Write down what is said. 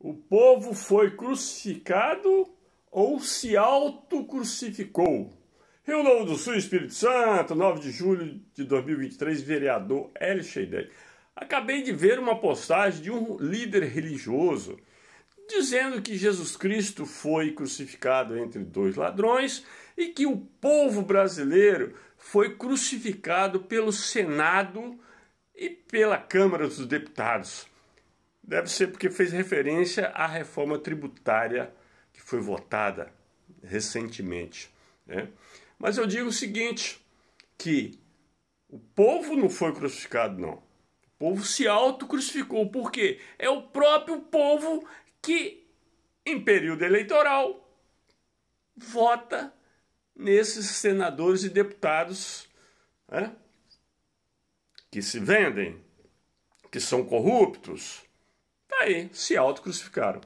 O povo foi crucificado ou se autocrucificou? Rio Novo do Sul, Espírito Santo, 9 de julho de 2023, vereador L. Sheidek. Acabei de ver uma postagem de um líder religioso dizendo que Jesus Cristo foi crucificado entre dois ladrões e que o povo brasileiro foi crucificado pelo Senado e pela Câmara dos Deputados. Deve ser porque fez referência à reforma tributária que foi votada recentemente. Né? Mas eu digo o seguinte: que o povo não foi crucificado, não. O povo se autocrucificou. Por quê? É o próprio povo que, em período eleitoral, vota nesses senadores e deputados né? que se vendem, que são corruptos, Aí se autocrucificaram.